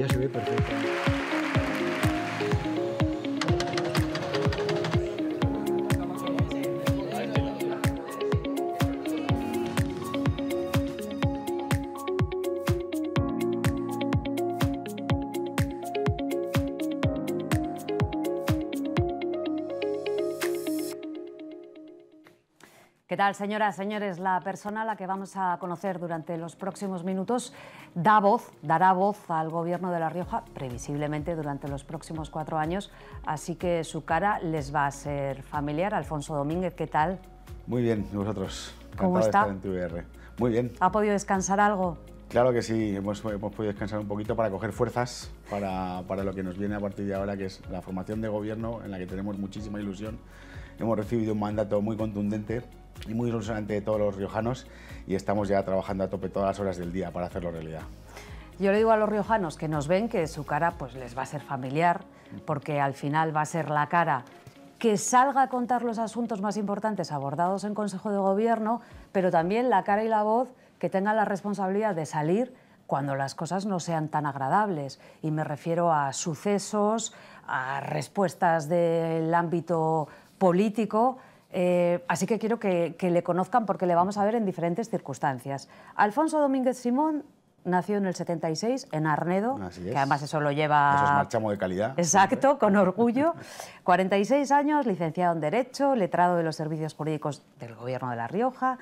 ya se ve perfectamente. tal, señoras, señores? La persona a la que vamos a conocer durante los próximos minutos da voz, dará voz al gobierno de La Rioja, previsiblemente durante los próximos cuatro años, así que su cara les va a ser familiar. Alfonso Domínguez, ¿qué tal? Muy bien, ¿y vosotros? ¿Cómo está? en TVR. Muy bien. ¿Ha podido descansar algo? Claro que sí, hemos, podido descansar un poquito para coger fuerzas para, para, lo que nos viene a partir de ahora, que es la formación de gobierno en la que tenemos muchísima ilusión. Hemos recibido un mandato muy contundente y muy ilusionante de todos los riojanos y estamos ya trabajando a tope todas las horas del día para hacerlo realidad. Yo le digo a los riojanos que nos ven que su cara pues les va a ser familiar porque al final va a ser la cara que salga a contar los asuntos más importantes abordados en Consejo de Gobierno, pero también la cara y la voz que tengan la responsabilidad de salir cuando las cosas no sean tan agradables. Y me refiero a sucesos, a respuestas del ámbito político, eh, así que quiero que, le conozcan porque le vamos a ver en diferentes circunstancias. Alfonso Domínguez Simón Nació en el 76 en Arnedo, que además eso lo lleva... Eso es marchamo de calidad. Exacto, con orgullo. 46 años, licenciado en Derecho, letrado de los servicios jurídicos del Gobierno de La Rioja.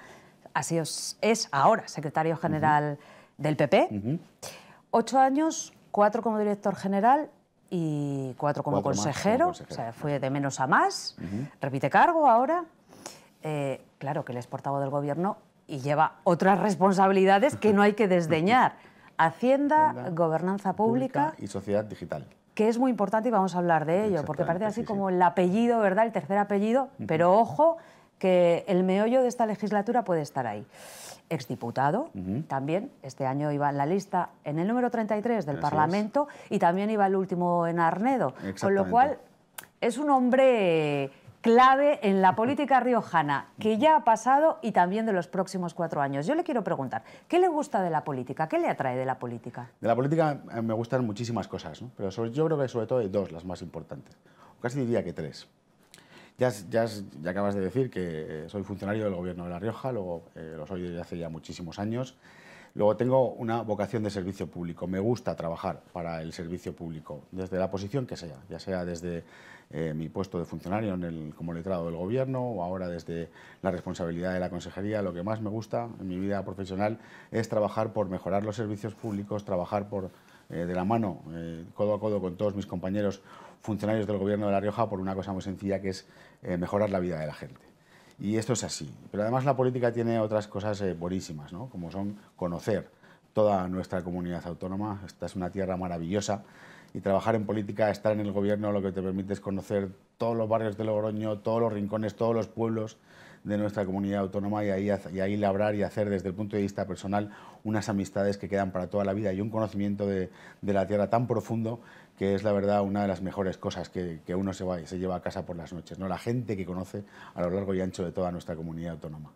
Así es, ahora secretario general del PP. 8 Ocho años, cuatro como director general y cuatro como, consejero, o sea, fue de menos a más, repite cargo ahora. Eh, claro que él es portavoz del gobierno y lleva otras responsabilidades que no hay que desdeñar. Hacienda, gobernanza pública, y sociedad digital. Que es muy importante y vamos a hablar de ello, porque parece así como el apellido, ¿verdad? El tercer apellido, pero ojo, que el meollo de esta legislatura puede estar ahí. Exdiputado, también, este año iba en la lista en el número 33 del Parlamento y también iba el último en Arnedo, con lo cual es un hombre clave en la política riojana, que ya ha pasado y también de los próximos cuatro años. Yo le quiero preguntar, ¿qué le gusta de la política? ¿Qué le atrae de la política? De la política eh, me gustan muchísimas cosas, pero yo creo que sobre todo hay dos las más importantes, casi diría que tres. Ya, acabas de decir que eh, soy funcionario del gobierno de La Rioja, luego eh, lo soy desde hace ya muchísimos años. Luego tengo una vocación de servicio público. Me gusta trabajar para el servicio público, desde la posición que sea, ya sea desde eh, mi puesto de funcionario en el, como letrado del gobierno o ahora desde la responsabilidad de la consejería. Lo que más me gusta en mi vida profesional es trabajar por mejorar los servicios públicos, trabajar por, de la mano, codo a codo con todos mis compañeros funcionarios del gobierno de La Rioja por una cosa muy sencilla que es eh, mejorar la vida de la gente. Y esto es así. Pero además la política tiene otras cosas eh, buenísimas, como son conocer toda nuestra comunidad autónoma. Esta es una tierra maravillosa y trabajar en política, estar en el gobierno, lo que te permite es conocer todos los barrios de Logroño, todos los rincones, todos los pueblos de nuestra comunidad autónoma y ahí, ahí labrar y hacer desde el punto de vista personal unas amistades que quedan para toda la vida y un conocimiento de, de la tierra tan profundo que es la verdad una de las mejores cosas que, uno se, va, se lleva a casa por las noches, ¿no? la gente que conoce a lo largo y ancho de toda nuestra comunidad autónoma.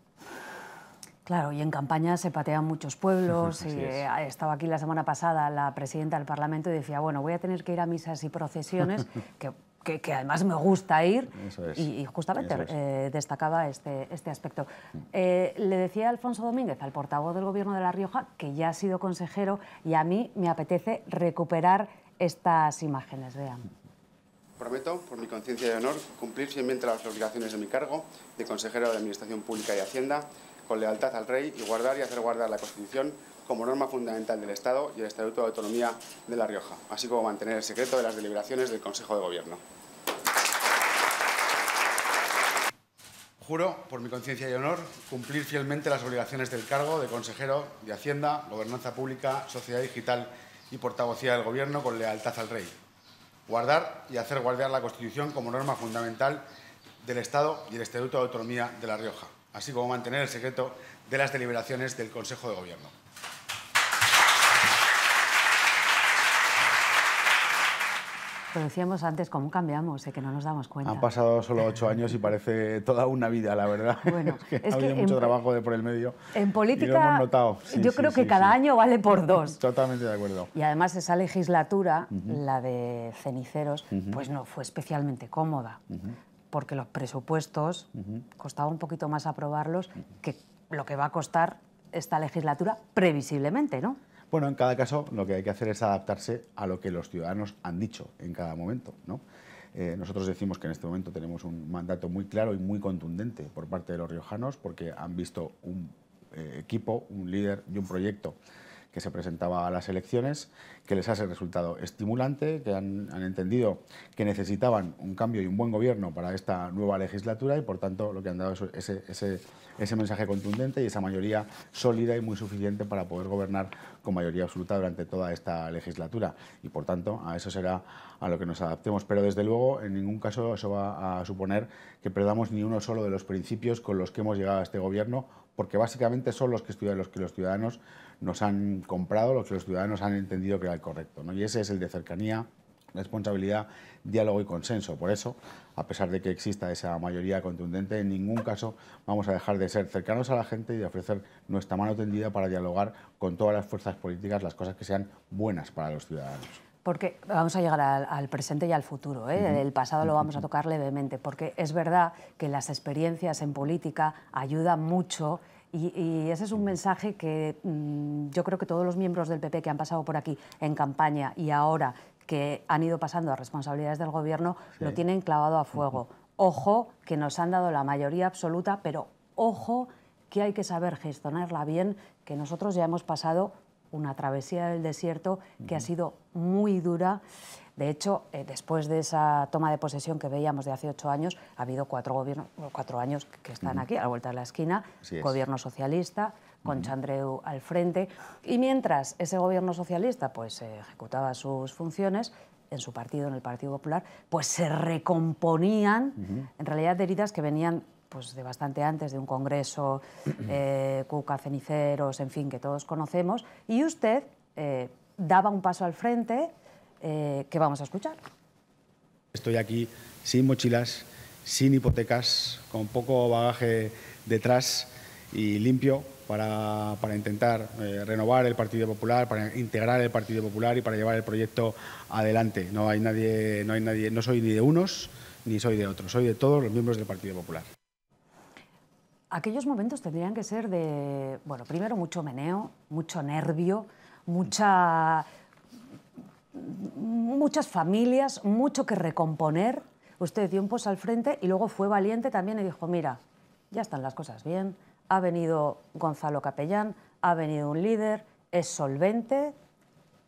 Claro, y en campaña se patean muchos pueblos. y, eh, estaba aquí la semana pasada la presidenta del Parlamento y decía, bueno, voy a tener que ir a misas y procesiones, que, además me gusta ir. Y, justamente eh, destacaba este, este aspecto. Mm. Eh, le decía Alfonso Domínguez, al portavoz del Gobierno de La Rioja, que ya ha sido consejero, y a mí me apetece recuperar estas imágenes. Vean. Prometo, por mi conciencia y honor, cumplir fielmente las obligaciones de mi cargo de consejero de Administración Pública y Hacienda, con lealtad al Rey y guardar y hacer guardar la Constitución como norma fundamental del Estado y el Estatuto de Autonomía de La Rioja, así como mantener el secreto de las deliberaciones del Consejo de Gobierno. Juro, por mi conciencia y honor, cumplir fielmente las obligaciones del cargo de consejero de Hacienda, Gobernanza Pública, Sociedad Digital y portavocía del Gobierno con lealtad al Rey. Guardar y hacer guardar la Constitución como norma fundamental del Estado y el Estatuto de Autonomía de La Rioja, así como mantener el secreto de las deliberaciones del Consejo de Gobierno. Lo decíamos antes, ¿cómo cambiamos? Eh, que no nos damos cuenta. Han pasado solo ocho años y parece toda una vida, la verdad. Bueno, ha habido mucho trabajo de por el medio. En política, lo hemos notado. yo creo que cada año vale por dos. Totalmente de acuerdo. Y además esa legislatura, la de ceniceros, pues no fue especialmente cómoda, porque los presupuestos costaba un poquito más aprobarlos que lo que va a costar esta legislatura previsiblemente, ¿no? Bueno, en cada caso lo que hay que hacer es adaptarse a lo que los ciudadanos han dicho en cada momento. Eh, nosotros decimos que en este momento tenemos un mandato muy claro y muy contundente por parte de los riojanos porque han visto un eh, equipo, un líder y un proyecto que se presentaba a las elecciones, que les hace resultado estimulante, que han, entendido que necesitaban un cambio y un buen gobierno para esta nueva legislatura y por tanto lo que han dado es ese, ese mensaje contundente y esa mayoría sólida y muy suficiente para poder gobernar con mayoría absoluta durante toda esta legislatura y por tanto a eso será a lo que nos adaptemos. Pero desde luego en ningún caso eso va a suponer que perdamos ni uno solo de los principios con los que hemos llegado a este gobierno porque básicamente son los que, los que los ciudadanos nos han comprado, los que los ciudadanos han entendido que era el correcto. Y ese es el de cercanía, responsabilidad, diálogo y consenso. Por eso, a pesar de que exista esa mayoría contundente, en ningún caso vamos a dejar de ser cercanos a la gente y de ofrecer nuestra mano tendida para dialogar con todas las fuerzas políticas las cosas que sean buenas para los ciudadanos. Porque vamos a llegar al, presente y al futuro. ¿eh? El pasado lo vamos a tocar levemente, porque es verdad que las experiencias en política ayudan mucho y, ese es un mensaje que mm, yo creo que todos los miembros del PP que han pasado por aquí en campaña y ahora que han ido pasando a responsabilidades del gobierno lo tienen clavado a fuego. Ojo que nos han dado la mayoría absoluta, pero ojo que hay que saber gestionarla bien, que nosotros ya hemos pasado una travesía del desierto que ha sido muy dura. De hecho, eh, después de esa toma de posesión que veíamos de hace ocho años, ha habido cuatro, gobiernos, cuatro años que están aquí, a la vuelta de la esquina, gobierno socialista, con Chandreu al frente. Y mientras ese gobierno socialista pues, eh, ejecutaba sus funciones, en su partido, en el Partido Popular, pues se recomponían, en realidad, heridas que venían pues de bastante antes, de un congreso, eh, Cuca, Ceniceros, en fin, que todos conocemos, y usted eh, daba un paso al frente eh, que vamos a escuchar. Estoy aquí sin mochilas, sin hipotecas, con poco bagaje detrás y limpio para, intentar renovar el Partido Popular, para integrar el Partido Popular y para llevar el proyecto adelante. No no hay nadie, no soy ni de unos ni soy de otros, soy de todos los miembros del Partido Popular aquellos momentos tendrían que ser de, bueno, primero mucho meneo, mucho nervio, mucha, muchas familias, mucho que recomponer. Usted dio un pos al frente y luego fue valiente también y dijo, mira, ya están las cosas bien, ha venido Gonzalo Capellán, ha venido un líder, es solvente,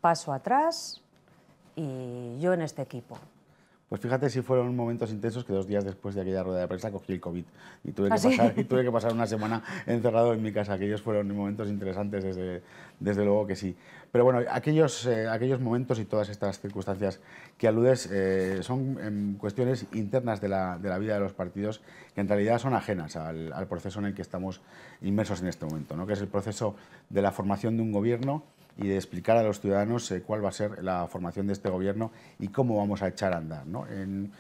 paso atrás y yo en este equipo. Pues fíjate si fueron momentos intensos que dos días después de aquella rueda de prensa cogí el COVID y tuve, ¿Ah, que, pasar, y tuve que pasar una semana encerrado en mi casa. Aquellos fueron momentos interesantes, desde, desde luego que sí. Pero bueno, aquellos, eh, aquellos momentos y todas estas circunstancias que aludes eh, son em, cuestiones internas de la, de la, vida de los partidos que en realidad son ajenas al, al proceso en el que estamos inmersos en este momento, ¿no? que es el proceso de la formación de un gobierno y de explicar a los ciudadanos eh, cuál va a ser la formación de este gobierno y cómo vamos a echar a andar. ¿no? En,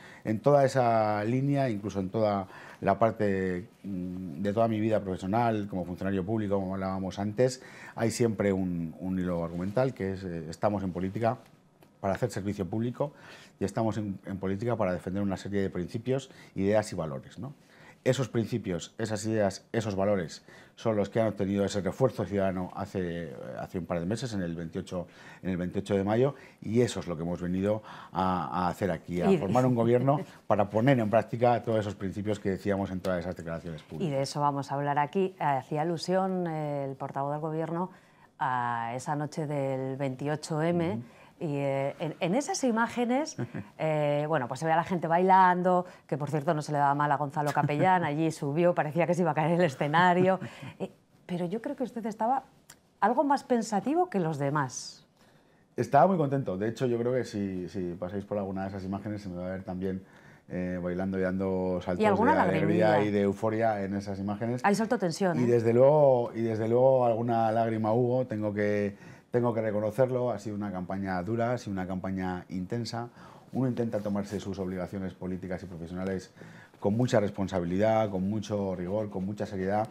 toda esa línea, incluso en toda la parte mm, de toda mi vida profesional, como funcionario público, como hablábamos antes, hay siempre un, hilo argumental que es eh, estamos en política para hacer servicio público y estamos en, en, política para defender una serie de principios, ideas y valores. ¿no? esos principios, esas ideas, esos valores son los que han obtenido ese refuerzo ciudadano hace, hace un par de meses, en el, 28, en el 28 de mayo, y eso es lo que hemos venido a, hacer aquí, a formar un gobierno para poner en práctica todos esos principios que decíamos en todas esas declaraciones públicas. Y de eso vamos a hablar aquí. Hacía alusión el portavoz del gobierno a esa noche del 28M. Y eh, en, esas imágenes, eh, bueno, pues se ve a la gente bailando, que por cierto no se le daba mal a Gonzalo Capellán, allí subió, parecía que se iba a caer el escenario. Eh, pero yo creo que usted estaba algo más pensativo que los demás. Estaba muy contento. De hecho, yo creo que si, si pasáis por alguna de esas imágenes se me va a ver también bailando y dando saltos ¿Y de alegría y de euforia en esas imágenes. Hay salto tensión. Y desde luego, y desde luego alguna lágrima hubo. Tengo que tengo que reconocerlo, ha sido una campaña dura, ha sido una campaña intensa. Uno intenta tomarse sus obligaciones políticas y profesionales con mucha responsabilidad, con mucho rigor, con mucha seriedad.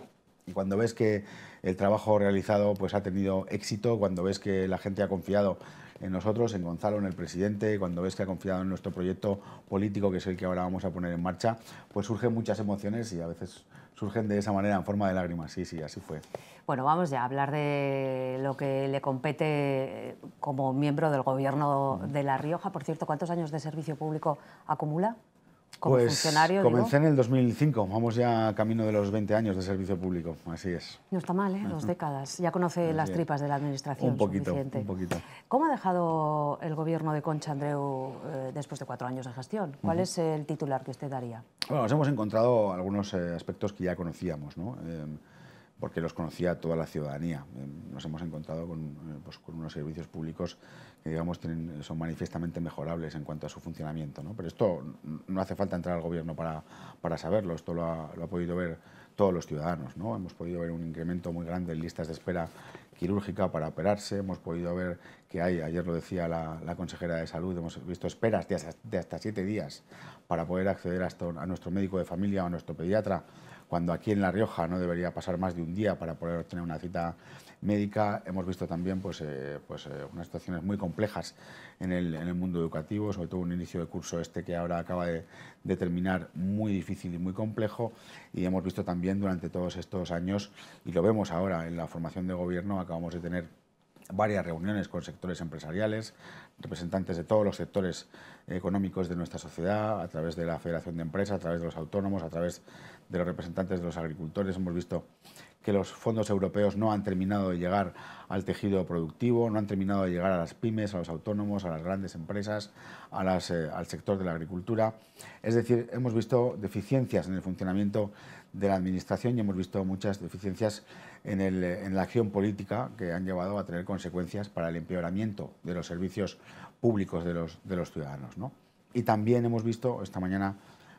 Y cuando ves que el trabajo realizado pues, ha tenido éxito, cuando ves que la gente ha confiado en nosotros, en Gonzalo, en el presidente, cuando ves que ha confiado en nuestro proyecto político, que es el que ahora vamos a poner en marcha, pues surgen muchas emociones y a veces surgen de esa manera, en forma de lágrimas. Sí, sí, así fue. Bueno, vamos ya a hablar de lo que le compete eh, como miembro del Gobierno de La Rioja. Por cierto, ¿cuántos años de servicio público acumula? pues comencé en el 2005, vamos ya camino de los 20 años de servicio público, así es. No está mal, ¿eh? dos décadas. Ya conoce las tripas de la administración. Un poquito, un poquito. ¿Cómo ha dejado el gobierno de Concha Andreu eh, después de cuatro años de gestión? ¿Cuál es el titular que usted daría? Bueno, nos hemos encontrado algunos eh, aspectos que ya conocíamos, ¿no? Eh, porque los conocía toda la ciudadanía. Em, nos hemos encontrado eh, pues, con, unos servicios públicos que digamos, son manifiestamente mejorables en cuanto a su funcionamiento. Pero esto no hace falta entrar al gobierno para, para saberlo, esto lo ha, podido ver todos los ciudadanos. Hemos podido ver un incremento muy grande en listas de espera quirúrgica para operarse, hemos podido ver que hay, ayer lo decía la, consejera de salud, hemos visto esperas de hasta, siete días para poder acceder hasta a nuestro médico de familia o a nuestro pediatra cuando aquí en La Rioja no debería pasar más de un día para poder obtener una cita médica. Hemos visto también pues, eh, pues, eh, unas situaciones muy complejas en el, mundo educativo, sobre todo un inicio de curso este que ahora acaba de, de, terminar muy difícil y muy complejo. Y hemos visto también durante todos estos años, y lo vemos ahora en la formación de gobierno, acabamos de tener varias reuniones con sectores empresariales, representantes de todos los sectores económicos de nuestra sociedad, a través de la Federación de Empresas, a través de los autónomos, a través de los representantes de los agricultores. Hemos visto que los fondos europeos no han terminado de llegar al tejido productivo, no han terminado de llegar a las pymes, a los autónomos, a las grandes empresas, eh, al sector de la agricultura. Es decir, hemos visto deficiencias en el funcionamiento de la Administración y hemos visto muchas deficiencias en, eh, la acción política que han llevado a tener consecuencias para el empeoramiento de los servicios públicos de los, de los ciudadanos. Y también hemos visto esta mañana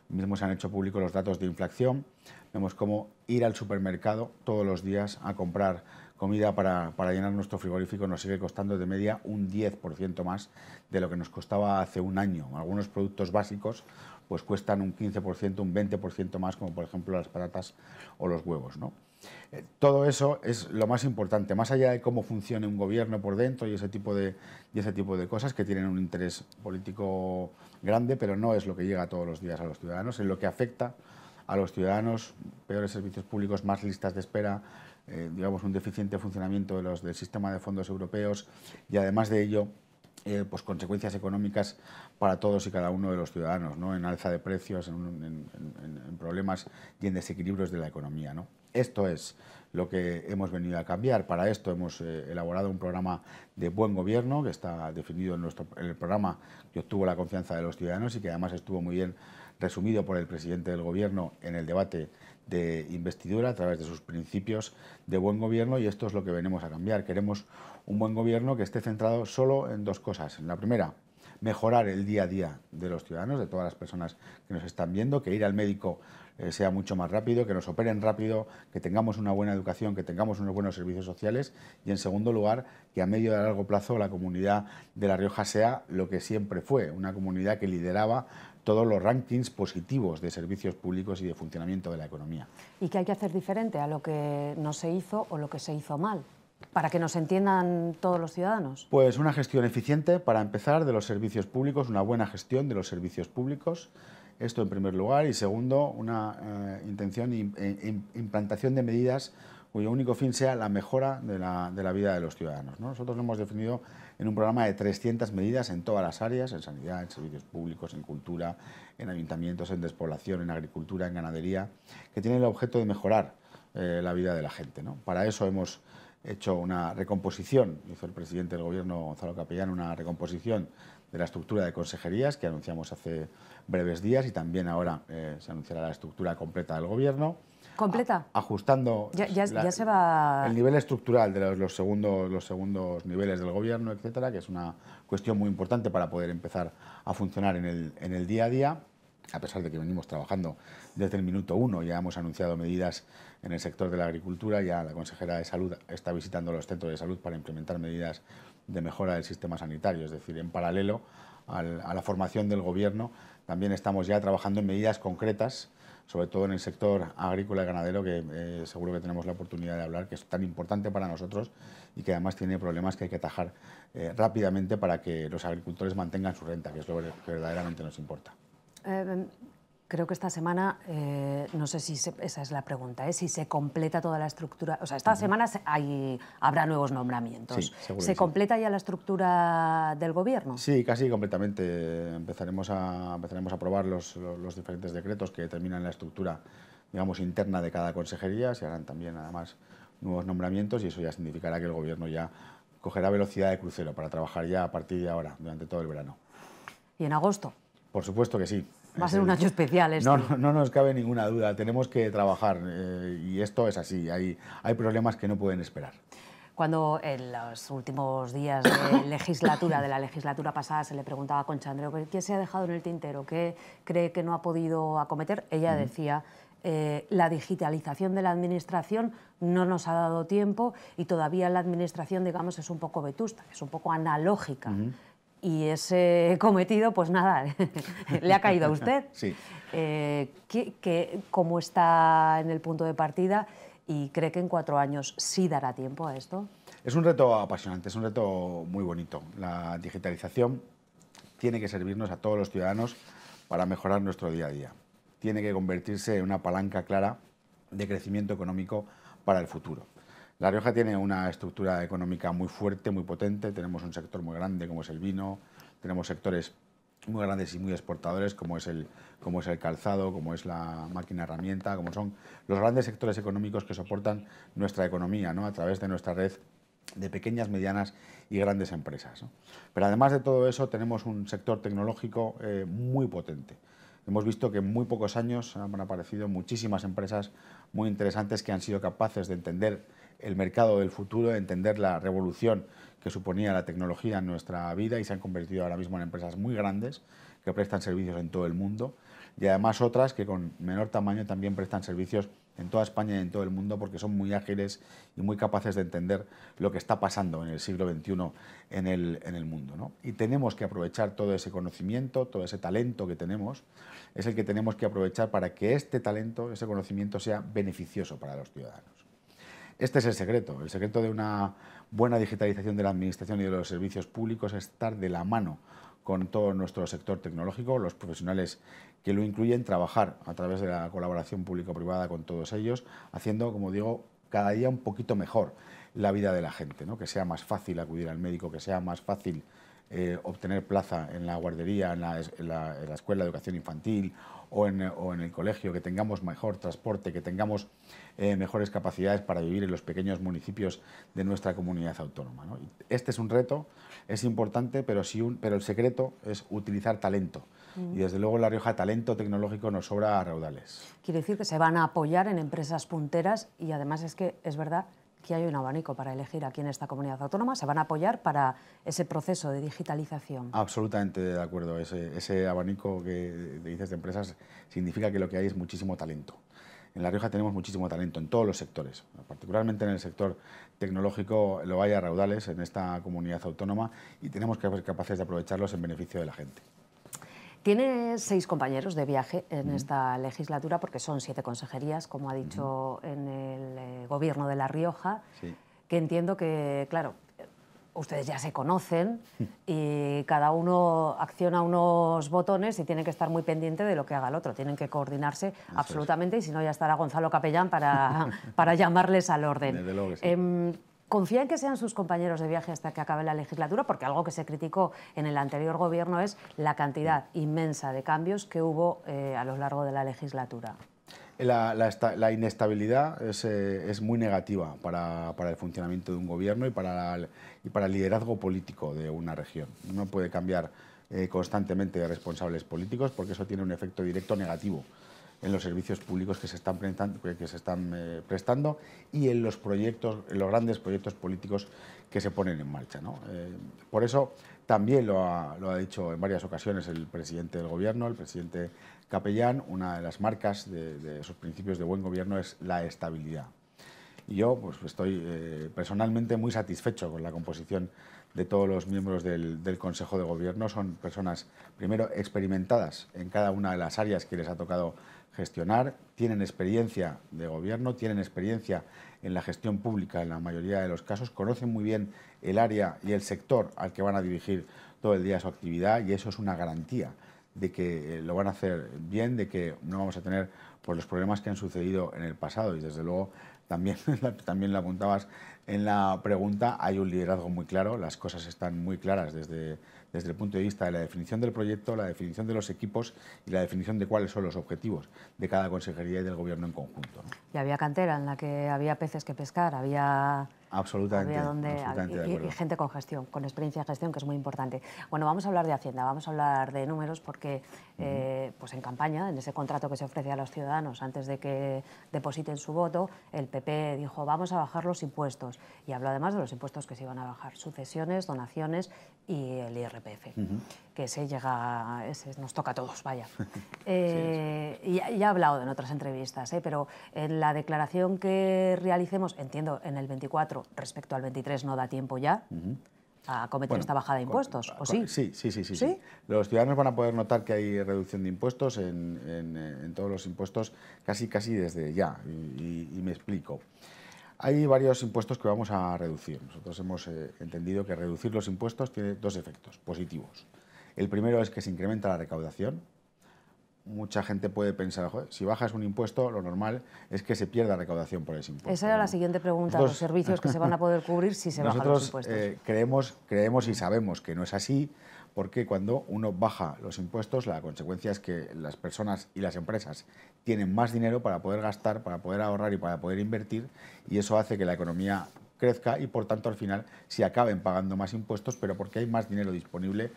Mismo se han hecho públicos los datos de inflación. Vemos cómo ir al supermercado todos los días a comprar comida para, llenar nuestro frigorífico nos sigue costando de media un 10% más de lo que nos costaba hace un año. Algunos productos básicos pues cuestan un 15%, un 20% más, como por ejemplo las patatas o los huevos. ¿no? Eh, todo eso es lo más importante, más allá de cómo funcione un gobierno por dentro y ese tipo de, cosas que tienen un interés político grande, pero no es lo que llega todos los días a los ciudadanos, es lo que afecta a los ciudadanos, peores servicios públicos, más listas de espera, eh, digamos un deficiente funcionamiento de los, del sistema de fondos europeos y además de ello eh, pues consecuencias económicas para todos y cada uno de los ciudadanos, ¿no? en alza de precios, en, en problemas y en desequilibrios de la economía. ¿no? Esto es lo que hemos venido a cambiar. Para esto hemos eh, elaborado un programa de buen gobierno que está definido en, nuestro, el programa que obtuvo la confianza de los ciudadanos y que además estuvo muy bien resumido por el presidente del gobierno en el debate de investidura a través de sus principios de buen gobierno y esto es lo que venimos a cambiar. Queremos un buen gobierno que esté centrado solo en dos cosas. En la primera, mejorar el día a día de los ciudadanos, de todas las personas que nos están viendo, que ir al médico eh, sea mucho más rápido, que nos operen rápido, que tengamos una buena educación, que tengamos unos buenos servicios sociales y, en segundo lugar, que a medio y largo plazo la comunidad de La Rioja sea lo que siempre fue, una comunidad que lideraba todos los rankings positivos de servicios públicos y de funcionamiento de la economía. ¿Y qué hay que hacer diferente a lo que no se hizo o lo que se hizo mal? Para que nos entiendan todos los ciudadanos. Pues una gestión eficiente, para empezar, de los servicios públicos, una buena gestión de los servicios públicos, esto en primer lugar y segundo, una eh, intención e, e implantación de medidas cuyo único fin sea la mejora de la, vida de los ciudadanos. Nosotros lo hemos definido en un programa de 300 medidas en todas las áreas, en sanidad, en servicios públicos, en cultura, en ayuntamientos, en despoblación, en agricultura, en ganadería, que tienen el objeto de mejorar eh, la vida de la gente. Para eso hemos hecho una recomposición, hizo el presidente del gobierno Gonzalo Capellán, una recomposición de la estructura de consejerías que anunciamos hace breves días y también ahora eh, se anunciará la estructura completa del Gobierno. ¿Completa? ajustando se va... el nivel estructural de los, segundos, los segundos niveles del Gobierno, etcétera, que es una cuestión muy importante para poder empezar a funcionar en el, en el día a día a pesar de que venimos trabajando desde el minuto uno, ya hemos anunciado medidas en el sector de la agricultura, ya la consejera de salud está visitando los centros de salud para implementar medidas de mejora del sistema sanitario. Es decir, en paralelo a la formación del Gobierno, también estamos ya trabajando en medidas concretas, sobre todo en el sector agrícola y ganadero, que eh, seguro que tenemos la oportunidad de hablar, que es tan importante para nosotros y que además tiene problemas que hay que atajar eh, rápidamente para que los agricultores mantengan su renta, que es lo que verdaderamente nos importa. Eh, Creo que esta semana, eh, no sé si esa es la pregunta, ¿eh? si se completa toda la estructura. O sea, esta semana habrá nuevos nombramientos. ¿Se completa ya la estructura del gobierno? Sí, casi completamente. Empezaremos a, empezaremos a aprobar los, los diferentes decretos que determinan la estructura, digamos, interna de cada consejería. Se harán también, además, nuevos nombramientos y eso ya significará que el gobierno ya cogerá velocidad de crucero para trabajar ya a partir de ahora, durante todo el verano. ¿Y en agosto? Por supuesto que sí. Va a ser un año especial esto. No, no, nos cabe ninguna duda, tenemos que trabajar eh, y esto es así, hay, hay problemas que no pueden esperar cuando en los últimos días de legislatura, de la legislatura pasada, se le preguntaba a Concha qué se ha dejado en el tintero, qué cree que no ha podido acometer, ella decía, eh, la digitalización de la administración no nos ha dado tiempo y todavía la administración, digamos, es un poco vetusta, es un poco analógica y ese cometido, pues nada, le ha caído a usted. Sí. Eh, cómo está en el punto de partida y cree que en cuatro años sí dará tiempo a esto? Es un reto apasionante, es un reto muy bonito. La digitalización tiene que servirnos a todos los ciudadanos para mejorar nuestro día a día. Tiene que convertirse en una palanca clara de crecimiento económico para el futuro. La Rioja tiene una estructura económica muy fuerte, muy potente, tenemos un sector muy grande como es el vino, tenemos sectores muy grandes y muy exportadores como es el, como es el calzado, como es la máquina herramienta, como son los grandes sectores económicos que soportan nuestra economía a través de nuestra red de pequeñas, medianas y grandes empresas. Pero además de todo eso tenemos un sector tecnológico eh, muy potente. Hemos visto que en muy pocos años han aparecido muchísimas empresas muy interesantes que han sido capaces de entender el mercado del futuro, de entender la revolución que suponía la tecnología en nuestra vida y se han convertido ahora mismo en empresas muy grandes que prestan servicios en todo el mundo y además otras que con menor tamaño también prestan servicios en toda España y en todo el mundo porque son muy ágiles y muy capaces de entender lo que está pasando en el siglo XXI en el, en el mundo. Y tenemos que aprovechar todo ese conocimiento, todo ese talento que tenemos, es el que tenemos que aprovechar para que este talento, ese conocimiento sea beneficioso para los ciudadanos. Este es el secreto. El secreto de una buena digitalización de la administración y de los servicios públicos es estar de la mano con todo nuestro sector tecnológico, los profesionales que lo incluyen, trabajar a través de la colaboración público-privada con todos ellos, haciendo, como digo, cada día un poquito mejor la vida de la gente, que sea más fácil acudir al médico, que sea más fácil eh, obtener plaza en la guardería, en la, escuela de educación infantil o en, el colegio, que tengamos mejor transporte, que tengamos eh, mejores capacidades para vivir en los pequeños municipios de nuestra comunidad autónoma. Este es un reto, es importante, pero, pero el secreto es utilizar talento. Mm. Y desde luego La Rioja talento tecnológico nos sobra a raudales. Quiere decir que se van a apoyar en empresas punteras y además es que es verdad aquí hay un abanico para elegir aquí en esta comunidad autónoma, se van a apoyar para ese proceso de digitalización. Absolutamente de acuerdo, ese, abanico que dices de empresas significa que lo que hay es muchísimo talento. En La Rioja tenemos muchísimo talento en todos los sectores, particularmente en el sector tecnológico lo vaya a raudales en esta comunidad autónoma y tenemos que ser capaces de aprovecharlos en beneficio de la gente. Tiene seis compañeros de viaje en esta legislatura, porque son siete consejerías, como ha dicho en el eh, gobierno de La Rioja, que entiendo que, claro, ustedes ya se conocen y cada uno acciona unos botones y tiene que estar muy pendiente de lo que haga el otro, tienen que coordinarse absolutamente y si no ya estará Gonzalo Capellán para, para llamarles al orden. Em, confía en que sean sus compañeros de viaje hasta que acabe la legislatura, porque algo que se criticó en el anterior gobierno es la cantidad mm. inmensa de cambios que hubo eh, a lo largo de la legislatura. La, inestabilidad eh, es, muy negativa para, el funcionamiento de un gobierno y para, el, liderazgo político de una región. No puede cambiar eh, constantemente de responsables políticos porque eso tiene un efecto directo negativo en los servicios públicos que se están, prestando, que se están eh, prestando y en los proyectos, en los grandes proyectos políticos que se ponen en marcha. ¿no? Eh, por eso también lo ha, dicho en varias ocasiones el presidente del Gobierno, el presidente Capellán, una de las marcas de, de esos principios de buen gobierno es la estabilidad. Y yo pues, estoy eh, personalmente muy satisfecho con la composición de todos los miembros del, Consejo de Gobierno. Son personas, primero, experimentadas en cada una de las áreas que les ha tocado gestionar, tienen experiencia de gobierno, tienen experiencia en la gestión pública en la mayoría de los casos, conocen muy bien el área y el sector al que van a dirigir todo el día su actividad y eso es una garantía de que eh, lo van a hacer bien, de que no vamos a tener por los problemas que han sucedido en el pasado y desde luego también, también lo apuntabas en la pregunta, hay un liderazgo muy claro, las cosas están muy claras desde desde el punto de vista de la definición del proyecto, la definición de los equipos y la definición de cuáles son los objetivos de cada consejería y del gobierno en conjunto. Y había cantera en la que había peces que pescar, había... Absolutamente. donde, y, gente con gestión, con experiencia en gestión, que es muy importante. Bueno, vamos a hablar de Hacienda, vamos a hablar de números porque eh, pues en campaña, en ese contrato que se ofrece a los ciudadanos antes de que depositen su voto, el PP dijo vamos a bajar los impuestos y habló además de los impuestos que se iban a bajar, sucesiones, donaciones y el IRP que se llega, nos toca a todos, vaya. Eh, ya, he hablado en otras entrevistas, ¿eh? pero en la declaración que realicemos, entiendo, en el 24 respecto al 23 no da tiempo ya. a cometer esta bajada de impuestos, ¿o sí? sí? Sí, sí, sí, Los ciudadanos van a poder notar que hay reducción de impuestos en, todos los impuestos casi casi desde ya, y me explico. Hay varios impuestos que vamos a reducir. Nosotros hemos eh, entendido que reducir los impuestos tiene dos efectos positivos. El primero es que se incrementa la recaudación. Mucha gente puede pensar, si bajas un impuesto, lo normal es que se pierda recaudación por ese impuesto. Esa era la siguiente pregunta, los servicios que se van a poder cubrir si se bajan los impuestos. Nosotros eh, creemos, creemos y sabemos que no es así, porque cuando uno baja los impuestos, la consecuencia es que las personas y las empresas tienen más dinero para poder gastar, para poder ahorrar y para poder invertir, y eso hace que la economía crezca y por tanto al final se acaben pagando más impuestos, pero porque hay más dinero disponible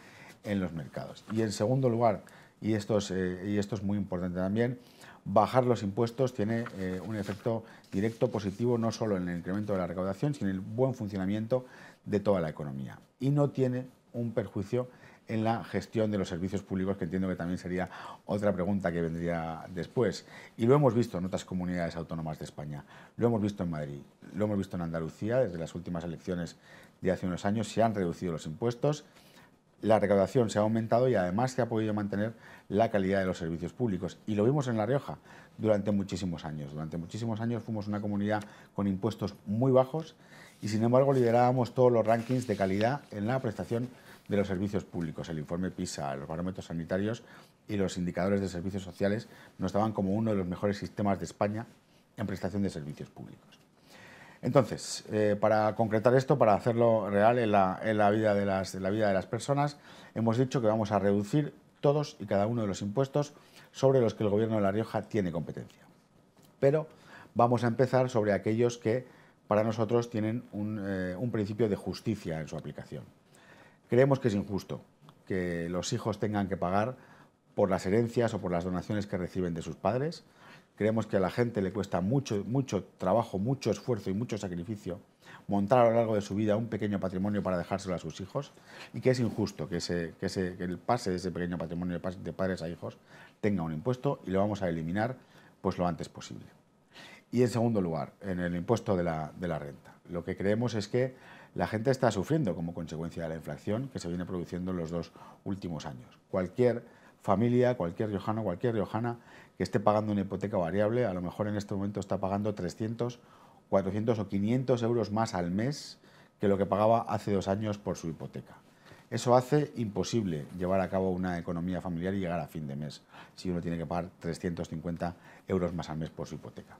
en los mercados. Y en segundo lugar, y esto es, eh, muy importante también, bajar los impuestos tiene eh, un efecto directo positivo no solo en el incremento de la recaudación, sino en el buen funcionamiento de toda la economía. Y no tiene un perjuicio en la gestión de los servicios públicos, que entiendo que también sería otra pregunta que vendría después. Y lo hemos visto en otras comunidades autónomas de España, lo hemos visto en Madrid, lo hemos visto en Andalucía, desde las últimas elecciones de hace unos años se han reducido los impuestos, la recaudación se ha aumentado y además se ha podido mantener la calidad de los servicios públicos. Y lo vimos en La Rioja durante muchísimos años. Durante muchísimos años fuimos una comunidad con impuestos muy bajos y sin embargo liderábamos todos los rankings de calidad en la prestación de los servicios públicos, el informe PISA, los barómetros sanitarios y los indicadores de servicios sociales nos daban como uno de los mejores sistemas de España en prestación de servicios públicos. Entonces, eh, para concretar esto, para hacerlo real en la, vida de las, personas, hemos dicho que vamos a reducir todos y cada uno de los impuestos sobre los que el Gobierno de La Rioja tiene competencia. Pero vamos a empezar sobre aquellos que para nosotros tienen un eh, principio de justicia en su aplicación. Creemos que es injusto que los hijos tengan que pagar por las herencias o por las donaciones que reciben de sus padres. Creemos que a la gente le cuesta mucho, mucho trabajo, mucho esfuerzo y mucho sacrificio montar a lo largo de su vida un pequeño patrimonio para dejárselo a sus hijos y que es injusto que, el pase de ese pequeño patrimonio de padres a hijos tenga un impuesto y lo vamos a eliminar pues lo antes posible. Y en segundo lugar, en el impuesto de la, de la renta. Lo que creemos es que la gente está sufriendo como consecuencia de la inflación que se viene produciendo en los dos últimos años. Cualquier familia, cualquier riojano, cualquier riojana que esté pagando una hipoteca variable, a lo mejor en este momento está pagando 300, 400 o 500 euros más al mes que lo que pagaba hace dos años por su hipoteca. Eso hace imposible llevar a cabo una economía familiar y llegar a fin de mes, si uno tiene que pagar 350 euros más al mes por su hipoteca.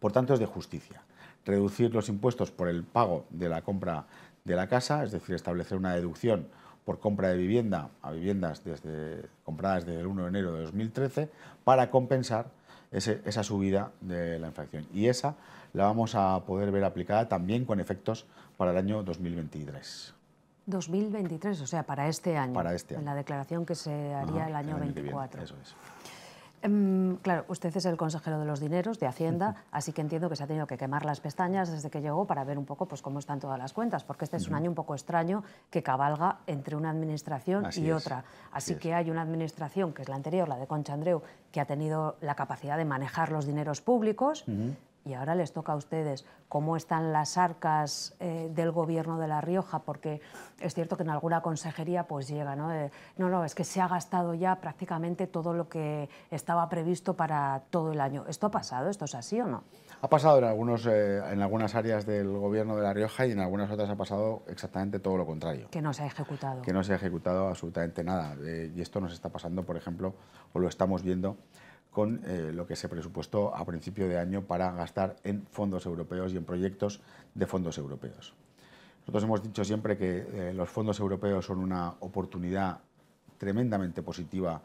Por tanto, es de justicia reducir los impuestos por el pago de la compra de la casa, es decir, establecer una deducción por compra de vivienda a viviendas desde, compradas desde el 1 de enero de 2013 para compensar esa subida de la infracción. Y esa la vamos a poder ver aplicada también con efectos para el año 2023. 2023, o sea, para este año. Para este año. En la declaración que se haría el año 24. eso es. Em, claro, usted es el consejero de los dineros de Hacienda, así que entiendo que se ha tenido que quemar las pestañas desde que llegó para ver un poco pues, cómo están todas las cuentas, porque este es un año un poco extraño que cabalga entre una administración y otra. Así, que hay una administración, que es la anterior, la de Concha Andreu, que ha tenido la capacidad de manejar los dineros públicos y ahora les toca a ustedes cómo están las arcas eh, del gobierno de La Rioja, porque es cierto que en alguna consejería pues llega, ¿no? no, no, es que se ha gastado ya prácticamente todo lo que estaba previsto para todo el año. ¿Esto ha pasado? ¿Esto es así o no? Ha pasado en, algunos, eh, en algunas áreas del gobierno de La Rioja y en algunas otras ha pasado exactamente todo lo contrario. Que no se ha ejecutado. Que no se ha ejecutado absolutamente nada. Eh, y esto nos está pasando, por ejemplo, o lo estamos viendo con eh, lo que se presupuestó a principio de año para gastar en fondos europeos y en proyectos de fondos europeos. Nosotros hemos dicho siempre que eh, los fondos europeos son una oportunidad tremendamente positiva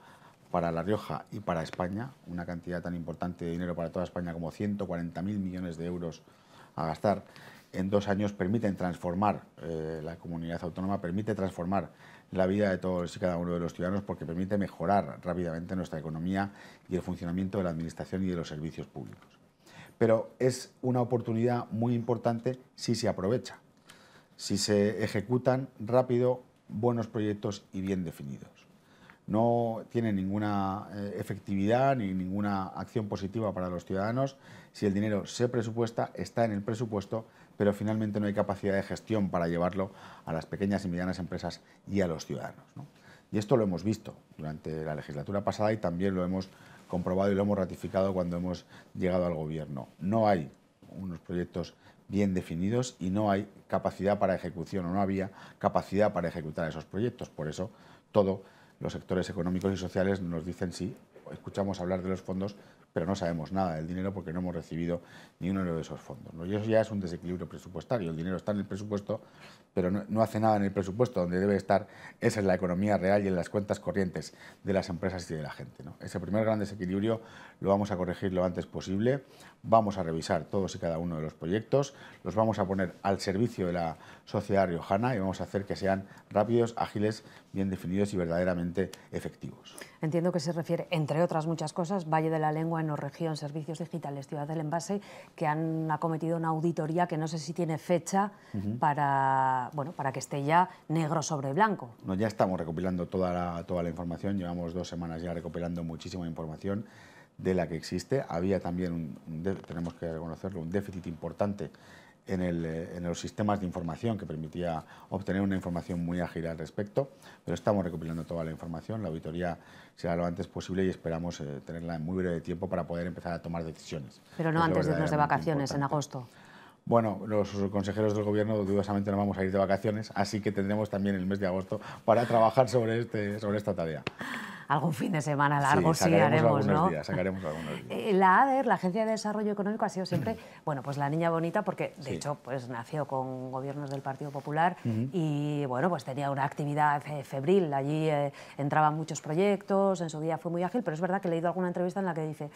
para La Rioja y para España, una cantidad tan importante de dinero para toda España como 140.000 millones de euros a gastar en dos años permiten transformar eh, la comunidad autónoma, permite transformar la vida de todos y cada uno de los ciudadanos porque permite mejorar rápidamente nuestra economía y el funcionamiento de la Administración y de los servicios públicos. Pero es una oportunidad muy importante si se aprovecha, si se ejecutan rápido buenos proyectos y bien definidos no tiene ninguna eh, efectividad ni ninguna acción positiva para los ciudadanos. Si el dinero se presupuesta, está en el presupuesto, pero finalmente no hay capacidad de gestión para llevarlo a las pequeñas y medianas empresas y a los ciudadanos. Y esto lo hemos visto durante la legislatura pasada y también lo hemos comprobado y lo hemos ratificado cuando hemos llegado al gobierno. No hay unos proyectos bien definidos y no hay capacidad para ejecución o no había capacidad para ejecutar esos proyectos. Por eso todo los sectores económicos y sociales nos dicen sí, escuchamos hablar de los fondos, pero no sabemos nada del dinero porque no hemos recibido ni uno de esos fondos. Y eso ya es un desequilibrio presupuestario. El dinero está en el presupuesto, pero no, hace nada en el presupuesto. Donde debe estar esa es la economía real y en las cuentas corrientes de las empresas y de la gente. ¿no? Ese primer gran desequilibrio lo vamos a corregir lo antes posible. Vamos a revisar todos y cada uno de los proyectos. Los vamos a poner al servicio de la sociedad riojana y vamos a hacer que sean rápidos, ágiles, bien definidos y verdaderamente efectivos. Entiendo que se refiere, entre otras muchas cosas, Valle de la Lengua, Enorregión, Servicios Digitales, Ciudad del Envase, que han acometido una auditoría que no sé si tiene fecha para, bueno, para que esté ya negro sobre blanco. No, ya estamos recopilando toda la, toda la información, llevamos dos semanas ya recopilando muchísima información de la que existe. Había también, un, tenemos que reconocerlo, un déficit importante en, el, eh, en, los sistemas de información que permitía obtener una información muy ágil al respecto, pero estamos recopilando toda la información, la auditoría será lo antes posible y esperamos eh, tenerla en muy breve tiempo para poder empezar a tomar decisiones. Pero no antes de irnos de vacaciones, en agosto. Bueno, los consejeros del gobierno dudosamente no vamos a ir de vacaciones, así que tendremos también el mes de agosto para trabajar sobre, este, sobre esta tarea algún fin de semana largo sí, haremos, ¿no? sacaremos algunos días. Eh, la ADER, la Agencia de Desarrollo Económico, ha sido siempre, bueno, pues la niña bonita porque, de hecho, pues nació con gobiernos del Partido Popular y, bueno, pues tenía una actividad eh, febril. Allí eh, entraban muchos proyectos, en su día fue muy ágil, pero es verdad que he leído alguna entrevista en la que dice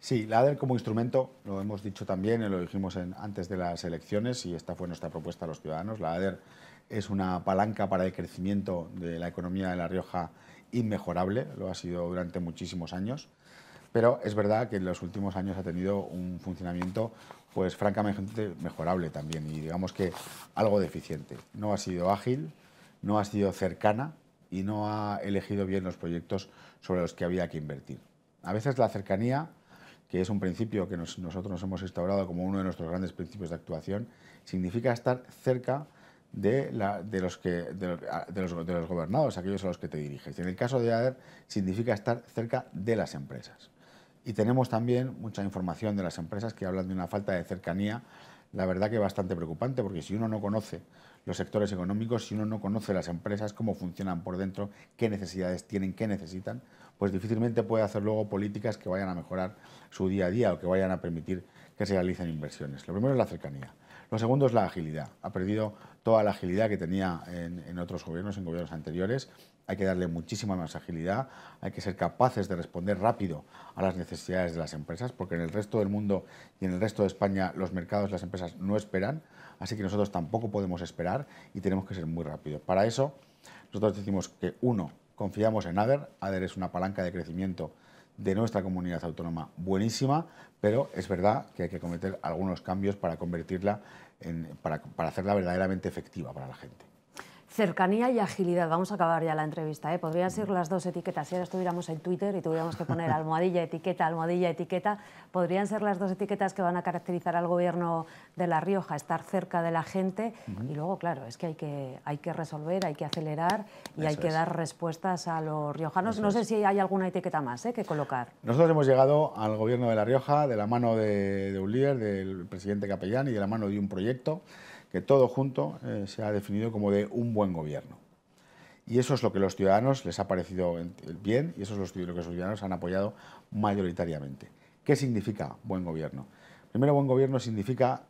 Sí, la ADER como instrumento, lo hemos dicho también, y eh, lo dijimos en, antes de las elecciones y esta fue nuestra propuesta a los ciudadanos. La ADER es una palanca para el crecimiento de la economía de La Rioja inmejorable, lo ha sido durante muchísimos años, pero es verdad que en los últimos años ha tenido un funcionamiento pues francamente mejorable también y digamos que algo deficiente. No ha sido ágil, no ha sido cercana y no ha elegido bien los proyectos sobre los que había que invertir. A veces la cercanía que es un principio que nosotros nos hemos instaurado como uno de nuestros grandes principios de actuación, significa estar cerca de, los, gobernados, aquellos a los que te diriges. en el caso de AER significa estar cerca de las empresas. Y tenemos también mucha información de las empresas que hablan de una falta de cercanía, la verdad que bastante preocupante, porque si uno no conoce los sectores económicos, si uno no conoce las empresas, cómo funcionan por dentro, qué necesidades tienen, qué necesitan, pues difícilmente puede hacer luego políticas que vayan a mejorar su día a día o que vayan a permitir que se realicen inversiones. Lo primero es la cercanía. Lo segundo es la agilidad. Ha perdido toda la agilidad que tenía en, otros gobiernos, en gobiernos anteriores. Hay que darle muchísima más agilidad, hay que ser capaces de responder rápido a las necesidades de las empresas, porque en el resto del mundo y en el resto de España los mercados y las empresas no esperan, así que nosotros tampoco podemos esperar y tenemos que ser muy rápidos. Para eso, nosotros decimos que uno, Confiamos en ADER. ADER es una palanca de crecimiento de nuestra comunidad autónoma buenísima, pero es verdad que hay que cometer algunos cambios para convertirla, para hacerla verdaderamente efectiva para la gente. Cercanía y agilidad. Vamos a acabar ya la entrevista. ¿eh? Podrían ser las dos etiquetas. Si ahora estuviéramos en Twitter y tuviéramos que poner almohadilla, etiqueta, almohadilla, etiqueta, podrían ser las dos etiquetas que van a caracterizar al gobierno de La Rioja, estar cerca de la gente. Y luego, claro, es que hay que, hay que resolver, hay que acelerar y hay que dar respuestas a los riojanos. no sé si hay alguna etiqueta más ¿eh? que colocar. Nosotros hemos llegado al gobierno de La Rioja de la mano de, de un líder, del presidente Capellán y de la mano de un proyecto que todo junto eh, se ha definido como de un buen gobierno. Y eso es lo que los ciudadanos les ha parecido bien y eso es lo que los ciudadanos han apoyado mayoritariamente. ¿Qué significa buen gobierno? Primero, buen gobierno significa,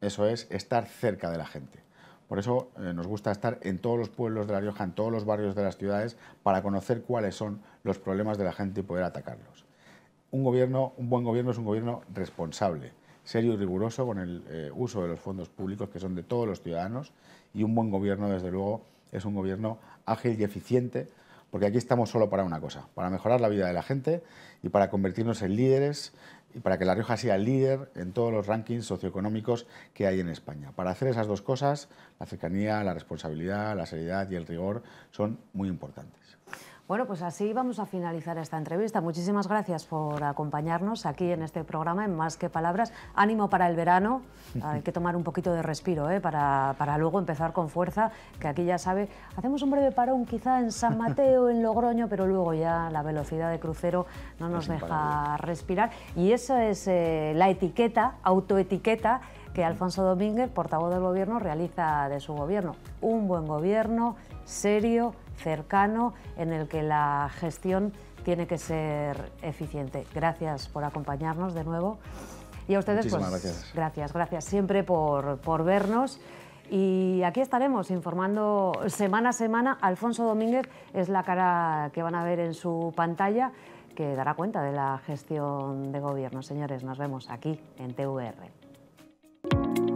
eso es, estar cerca de la gente. Por eso eh, nos gusta estar en todos los pueblos de La Rioja, en todos los barrios de las ciudades, para conocer cuáles son los problemas de la gente y poder atacarlos. Un, gobierno, un buen gobierno es un gobierno responsable, serio y riguroso con el eh, uso de los fondos públicos que son de todos los ciudadanos y un buen gobierno, desde luego, es un gobierno ágil y eficiente, porque aquí estamos solo para una cosa, para mejorar la vida de la gente y para convertirnos en líderes y para que La Rioja sea líder en todos los rankings socioeconómicos que hay en España. Para hacer esas dos cosas, la cercanía, la responsabilidad, la seriedad y el rigor son muy importantes. Bueno, pues así vamos a finalizar esta entrevista. Muchísimas gracias por acompañarnos aquí en este programa, en Más que Palabras. Ánimo para el verano, hay que tomar un poquito de respiro ¿eh? para, luego empezar con fuerza, que aquí ya sabe, hacemos un breve parón quizá en San Mateo, en Logroño, pero luego ya la velocidad de crucero no nos deja respirar. Y esa es eh, la etiqueta, autoetiqueta que Alfonso Domínguez, portavoz del Gobierno, realiza de su Gobierno. Un buen Gobierno, serio, cercano en el que la gestión tiene que ser eficiente. Gracias por acompañarnos de nuevo. Y a ustedes, pues, Muchísimas pues, gracias. gracias, gracias siempre por, por vernos. Y aquí estaremos informando semana a semana. Alfonso Domínguez es la cara que van a ver en su pantalla que dará cuenta de la gestión de gobierno. Señores, nos vemos aquí en TVR.